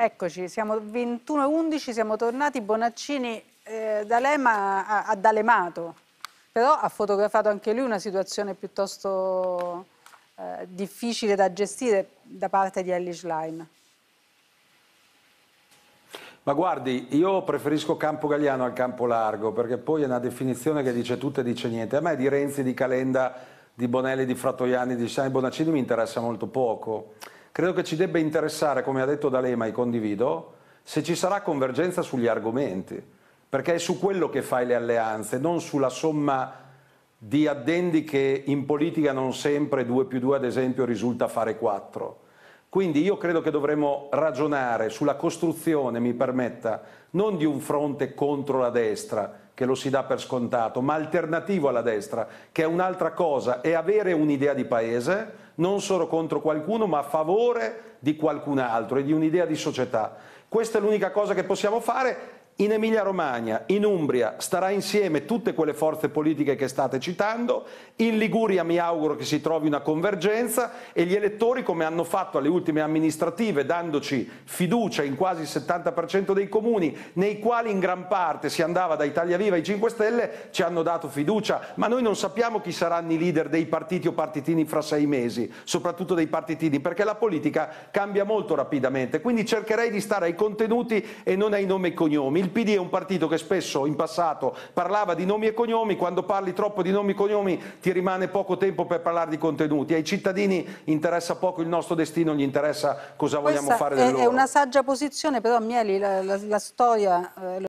Eccoci, siamo 21.11, siamo tornati, Bonaccini eh, D'Alema ha, ha dalemato, però ha fotografato anche lui una situazione piuttosto eh, difficile da gestire da parte di Ellie Schlein. Ma guardi, io preferisco campo Gagliano al campo largo, perché poi è una definizione che dice tutto e dice niente. A me di Renzi, di Calenda, di Bonelli, di Frattoiani, di Stein Bonaccini mi interessa molto poco credo che ci debba interessare, come ha detto D'Alema e condivido, se ci sarà convergenza sugli argomenti, perché è su quello che fai le alleanze, non sulla somma di addendi che in politica non sempre 2 più 2 ad esempio risulta fare 4. Quindi io credo che dovremmo ragionare sulla costruzione, mi permetta, non di un fronte contro la destra, che lo si dà per scontato, ma alternativo alla destra, che è un'altra cosa, è avere un'idea di paese, non solo contro qualcuno, ma a favore di qualcun altro e di un'idea di società. Questa è l'unica cosa che possiamo fare in Emilia Romagna, in Umbria, starà insieme tutte quelle forze politiche che state citando, in Liguria mi auguro che si trovi una convergenza e gli elettori, come hanno fatto alle ultime amministrative, dandoci fiducia in quasi il 70% dei comuni, nei quali in gran parte si andava da Italia Viva ai 5 Stelle, ci hanno dato fiducia, ma noi non sappiamo chi saranno i leader dei partiti o partitini fra sei mesi, soprattutto dei partitini, perché la politica cambia molto rapidamente, quindi cercherei di stare ai contenuti e non ai nomi e cognomi il PD è un partito che spesso in passato parlava di nomi e cognomi, quando parli troppo di nomi e cognomi ti rimane poco tempo per parlare di contenuti, ai cittadini interessa poco il nostro destino, gli interessa cosa Questa vogliamo fare del è, loro. È una saggia posizione, però Mieli la, la, la storia... Eh,